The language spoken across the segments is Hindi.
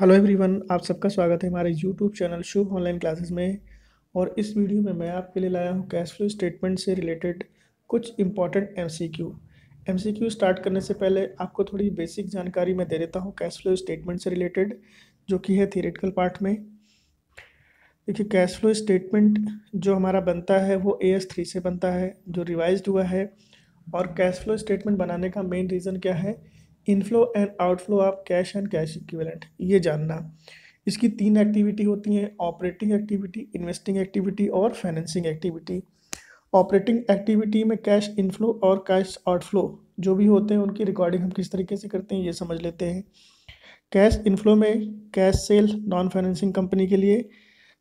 हेलो एवरीवन आप सबका स्वागत है हमारे YouTube channel Shubh online classes में और इस वीडियो में मैं आपके लिए लाया हूँ कैश फ्लो स्टेटमेंट से रिलेटेड कुछ इंपॉर्टेंट एमसीक्यू एमसीक्यू स्टार्ट करने से पहले आपको थोड़ी बेसिक जानकारी मैं दे देता हूँ कैश फ्लो स्टेटमेंट से रिलेटेड जो कि है थीरेटिकल पार्ट में देखिए कैश फ्लो स्टेटमेंट जो हमारा बनता है वो ए एस थ्री से बनता है जो रिवाइज हुआ है और कैश फ्लो स्टेटमेंट बनाने का मेन रीज़न क्या है inflow and outflow of cash and cash equivalent ये जानना इसकी तीन एक्टिविटी होती हैं ऑपरेटिंग एक्टिविटी इन्वेस्टिंग एक्टिविटी और फाइनेंसिंग एक्टिविटी ऑपरेटिंग एक्टिविटी में कैश इनफ्लो और कैश आउटफ्लो जो भी होते हैं उनकी रिकॉर्डिंग हम किस तरीके से करते हैं ये समझ लेते हैं कैश इनफ्लो में cash sale non financing company के लिए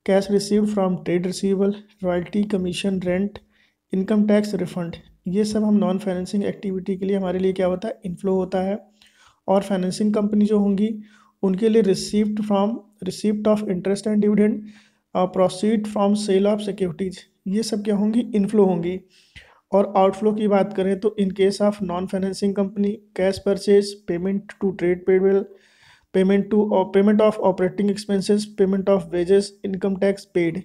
cash receive from trade receivable royalty commission rent income tax refund ये सब हम नॉन फाइनेंसिंग एक्टिविटी के लिए हमारे लिए क्या होता है इनफ्लो होता है और फाइनेंसिंग कंपनी जो होंगी उनके लिए receipt from receipt of interest and dividend proceed from sale of securities ये सब क्या होंगी इनफ्लो होंगी और आउटफ्लो की बात करें तो in case of non financing company cash purchase payment to trade payable payment to payment of operating expenses payment of wages income tax paid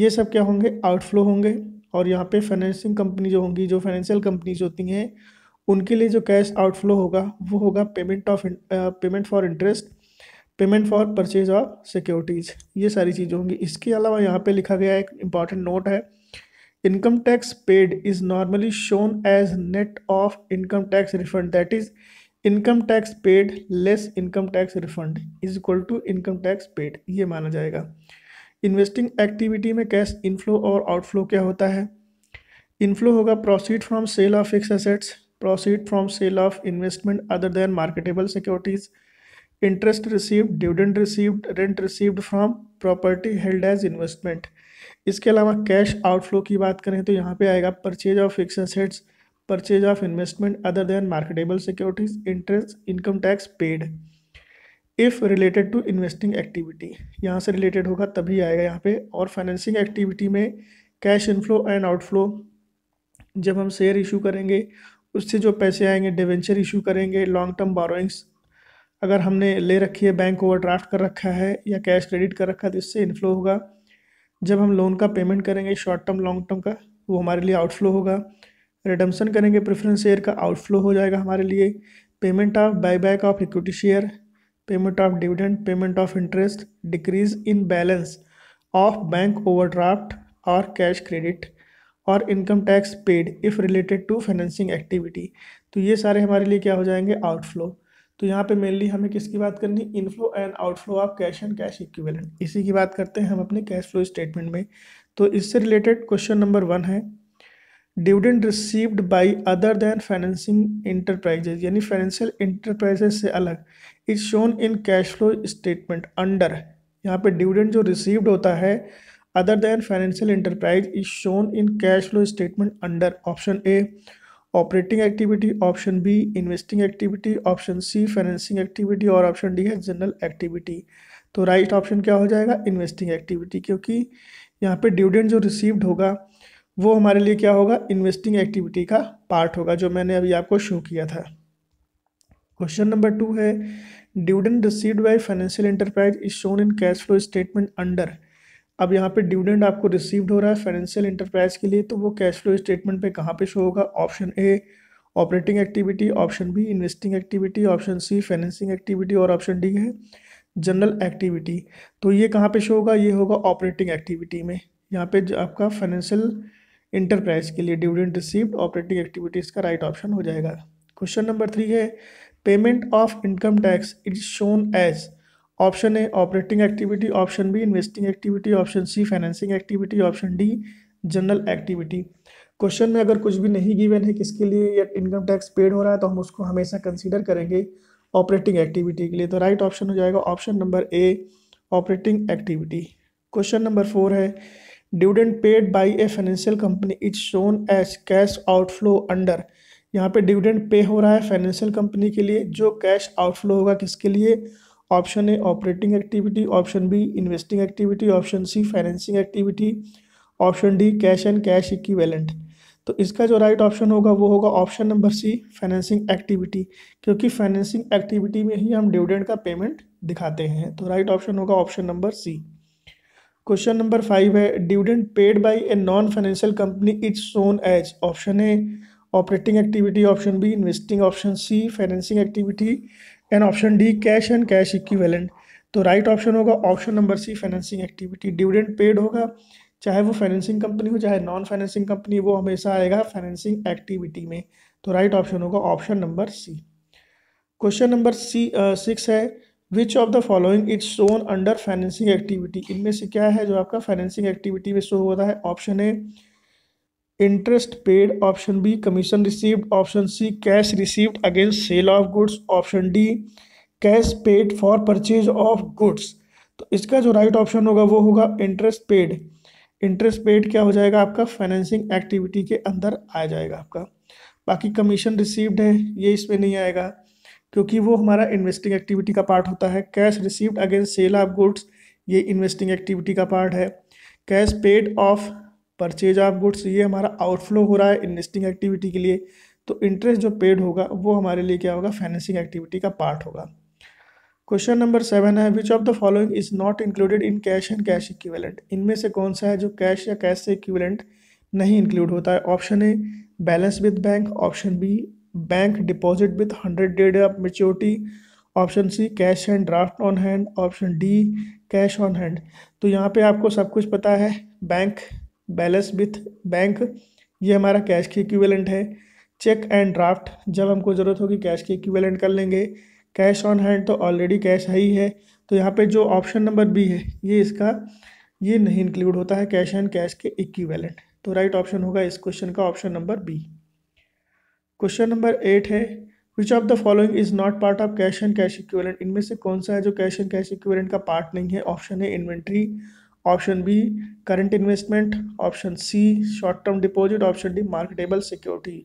ये सब क्या होंगे आउटफ्लो होंगे और यहाँ पे फाइनेंसिंग कंपनी जो होंगी जो फाइनेंशियल कंपनीज होती हैं उनके लिए जो कैश आउटफ्लो होगा वो होगा payment of payment for interest payment for purchase of securities ये सारी चीज़ें होंगी इसके अलावा यहाँ पे लिखा गया एक इम्पॉर्टेंट नोट है income tax paid is normally shown as net of income tax refund that is income tax paid less income tax refund is equal to income tax paid ये माना जाएगा इन्वेस्टिंग एक्टिविटी में कैश इनफ्लो और आउटफ्लो क्या होता है इनफ्लो होगा proceed from sale of fix assets proceed from sale of investment other than marketable securities interest receive dividend receive rent received from property held as investment इसके अलावा कैश आउटफ्लो की बात करें तो यहाँ पे आएगा purchase of fix assets purchase of investment other than marketable securities interest income tax paid if related to investing activity यहाँ से रिलेटेड होगा तभी आएगा यहाँ पे और फाइनेंसिंग एक्टिविटी में कैश इनफ्लो एंड आउटफ्लो जब हम शेयर इशू करेंगे उससे जो पैसे आएंगे डिवेंचर इशू करेंगे लॉन्ग टर्म बारोइंग्स अगर हमने ले रखी है बैंक ड्राफ्ट कर रखा है या कैश क्रेडिट कर रखा है तो इससे इनफ्लो होगा जब हम लोन का पेमेंट करेंगे शॉर्ट टर्म लॉन्ग टर्म का वो हमारे लिए आउटफ्लो होगा रिडम्सन करेंगे प्रेफरेंस शेयर का आउटफ्लो हो जाएगा हमारे लिए payment of back of equity share payment of dividend payment of interest decrease in balance of bank overdraft और कैश क्रेडिट और income tax paid if related to financing activity तो ये सारे हमारे लिए क्या हो जाएंगे आउटफ्लो तो यहाँ पे मेनली हमें किसकी बात करनी inflow and outflow of cash and cash equivalent इसी की बात करते हैं हम अपने कैश फ्लो स्टेटमेंट में तो इससे रिलेटेड क्वेश्चन नंबर वन है dividend received by other than financing enterprises यानी फाइनेंशियल इंटरप्राइजेज से अलग is shown in cash flow statement under यहाँ पे डिविडेंड जो रिसीव्ड होता है other than financial enterprise is shown in cash flow statement under option A operating activity option B investing activity option C financing activity और ऑप्शन डी है जनरल एक्टिविटी तो राइट ऑप्शन क्या हो जाएगा इन्वेस्टिंग एक्टिविटी क्योंकि यहाँ पे डिविडेंड जो रिसीव्ड होगा वो हमारे लिए क्या होगा इन्वेस्टिंग एक्टिविटी का पार्ट होगा जो मैंने अभी आपको शो किया था क्वेश्चन नंबर टू है dividend received by financial enterprise is shown in cash flow statement under अब यहाँ पे डिविडेंड आपको रिसीव्ड हो रहा है फाइनेंशियल इंटरप्राइज के लिए तो वो कैश फ्लो स्टेटमेंट पे कहाँ पे शो होगा option A operating activity option B investing activity option C financing activity और ऑप्शन डी है जनरल एक्टिविटी तो ये कहाँ पे शो होगा ये होगा ऑपरेटिंग एक्टिविटी में यहाँ पे आपका फाइनेंशियल इंटरप्राइज के लिए डिविडेंड रिसीव्ड ऑपरेटिंग एक्टिविटीज़ का राइट ऑप्शन हो जाएगा क्वेश्चन नंबर थ्री है payment of income tax is shown as option A operating activity option B investing activity option C financing activity option D general activity question में अगर कुछ भी नहीं गिवन है किसके लिए या इनकम टैक्स पेड हो रहा है तो हम उसको हमेशा कंसीडर करेंगे ऑपरेटिंग एक्टिविटी के लिए तो राइट ऑप्शन हो जाएगा option number A operating activity question number four है dividend paid by a financial company is shown as cash outflow under यहाँ पे डिविडेंड पे हो रहा है फाइनेंशियल कंपनी के लिए जो कैश आउटफ्लो होगा किसके लिए option A operating activity option B investing activity option C financing activity option D cash and cash equivalent तो इसका जो राइट ऑप्शन होगा वो होगा option number C financing activity क्योंकि फाइनेंसिंग एक्टिविटी में ही हम डिविडेंड का पेमेंट दिखाते हैं तो राइट ऑप्शन होगा option number C question number five है dividend paid by a non financial company is shown as option A operating activity option B investing option C financing activity and option D cash and cash equivalent तो राइट right ऑप्शन होगा option number C financing activity dividend paid होगा चाहे वो फाइनेंसिंग कंपनी हो चाहे नॉन फाइनेंसिंग कंपनी वो हमेशा आएगा फाइनेंसिंग एक्टिविटी में तो राइट right ऑप्शन होगा option number C question number C six है which of the following is shown under financing activity इनमें से क्या है जो आपका फाइनेंसिंग एक्टिविटी में शो होता है option A interest paid option B commission received option C cash received against sale of goods option D cash paid for purchase of goods तो इसका जो राइट right ऑप्शन होगा वो होगा इंटरेस्ट पेड इंटरेस्ट पेड क्या हो जाएगा आपका फाइनेंसिंग एक्टिविटी के अंदर आ जाएगा आपका बाकी कमीशन रिसीव्ड है ये इसमें नहीं आएगा क्योंकि वो हमारा इन्वेस्टिंग एक्टिविटी का पार्ट होता है cash received against sale of goods ये इन्वेस्टिंग एक्टिविटी का पार्ट है cash paid of purchase of goods ये हमारा आउटफ्लो हो रहा है इन्वेस्टिंग एक्टिविटी के लिए तो इंटरेस्ट जो पेड होगा वो हमारे लिए क्या होगा फाइनेंसिंग एक्टिविटी का पार्ट होगा क्वेश्चन नंबर सेवन है which of the following is not included in cash and cash equivalent इनमें से कौन सा है जो कैश या कैश से इक्विवेलेंट नहीं इंक्लूड होता है option A balance with bank option B bank deposit with hundred dead of maturity option C cash and draft on hand option D cash on hand तो यहाँ पे आपको सब कुछ पता है बैंक बैलेंस विथ बैंक ये हमारा कैश की इक्विवेलेंट है चेक एंड ड्राफ्ट जब हमको ज़रूरत होगी कैश की इक्विवेलेंट कर लेंगे कैश ऑन हैंड तो ऑलरेडी कैश है ही है तो यहाँ पे जो ऑप्शन नंबर बी है ये इसका ये नहीं इंक्लूड होता है कैश एंड कैश के इक्विवेलेंट तो राइट ऑप्शन होगा इस क्वेश्चन का option number B question number eight है which of the following is not part of cash and cash equivalent इनमें से कौन सा है जो कैश एंड कैश इक्विवेलेंट का पार्ट नहीं है ऑप्शन है inventory option B current investment option C short term deposit option D marketable security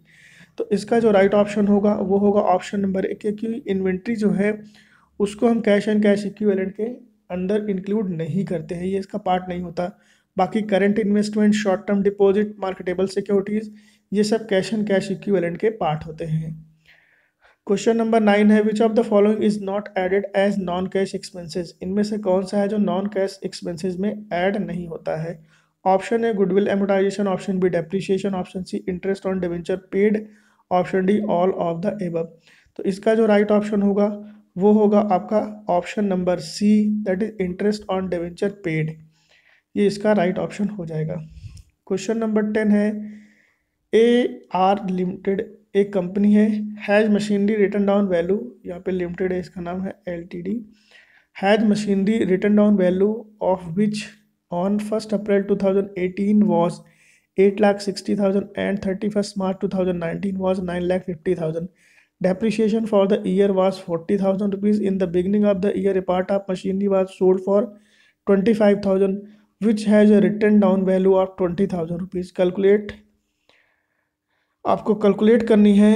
तो इसका जो राइट ऑप्शन होगा वो होगा ऑप्शन नंबर ए क्योंकि इन्वेंट्री जो है उसको हम कैश एंड कैश इक्विवेलेंट के अंदर इंक्लूड नहीं करते हैं ये इसका पार्ट नहीं होता बाकी current investment short term deposit marketable securities ये सब कैश एंड कैश इक्विवेलेंट के पार्ट होते हैं क्वेश्चन नंबर नाइन है which of the following is not added as non cash expenses इनमें से कौन सा है जो नॉन कैश एक्सपेंसेस में ऐड नहीं होता है ऑप्शन है goodwill amortisation option B depreciation option C interest on debenture paid option D all of the above तो इसका जो राइट right ऑप्शन होगा वो होगा आपका option number C that is interest on debenture paid ये इसका राइट right ऑप्शन हो जाएगा क्वेश्चन नंबर टेन है ए आर लिमिटेड एक कंपनी है has machinery written down value यहाँ पे लिमिटेड है इसका नाम है LTD has machinery written down value of which on first April 2018 was eight lakh sixty thousand and thirty first March two thousand nineteen was nine lakh fifty thousand depreciation for the year was forty thousand rupees in the beginning of the year a part of machinery was sold for twenty five thousand which has a written down value of twenty thousand rupees calculate आपको कैलकुलेट करनी है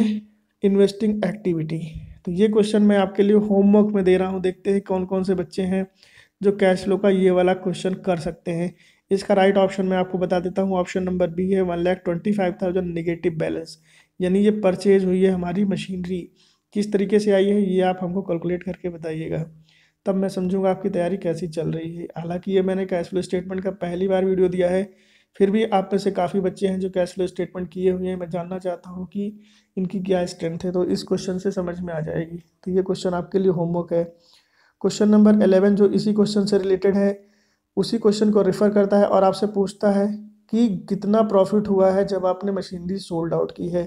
इन्वेस्टिंग एक्टिविटी तो ये क्वेश्चन मैं आपके लिए होमवर्क में दे रहा हूँ देखते हैं कौन कौन से बच्चे हैं जो कैश फ्लो का ये वाला क्वेश्चन कर सकते हैं इसका राइट ऑप्शन मैं आपको बता देता हूँ ऑप्शन नंबर बी है one lakh twenty five thousand negative balance यानी ये परचेज हुई है हमारी मशीनरी किस तरीके से आई है ये आप हमको कैलकुलेट करके बताइएगा तब मैं समझूंगा आपकी तैयारी कैसी चल रही है हालांकि ये मैंने कैश फ्लो स्टेटमेंट का पहली बार वीडियो दिया है फिर भी आप में से काफ़ी बच्चे हैं जो कैश फ्लो स्टेटमेंट किए हुए हैं मैं जानना चाहता हूँ कि इनकी क्या स्ट्रेंथ है तो इस क्वेश्चन से समझ में आ जाएगी तो ये क्वेश्चन आपके लिए होमवर्क है क्वेश्चन नंबर एलेवन जो इसी क्वेश्चन से रिलेटेड है उसी क्वेश्चन को रेफ़र करता है और आपसे पूछता है कि कितना प्रॉफिट हुआ है जब आपने मशीनरी सोल्ड आउट की है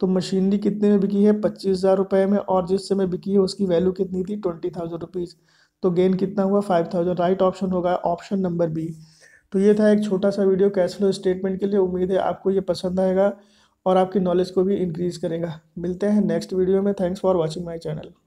तो मशीनरी कितने में बिकी है पच्चीस हज़ार रुपये में और जिस समय बिकी है उसकी वैल्यू कितनी थी ट्वेंटी थाउजेंड रुपीज़ तो गेन कितना हुआ फाइव थाउजेंड राइट ऑप्शन होगा ऑप्शन नंबर बी तो ये था एक छोटा सा वीडियो कैश फ्लो स्टेटमेंट के लिए उम्मीद है आपको ये पसंद आएगा और आपकी नॉलेज को भी इंक्रीज़ करेगा मिलते हैं नेक्स्ट वीडियो में thanks for watching my channel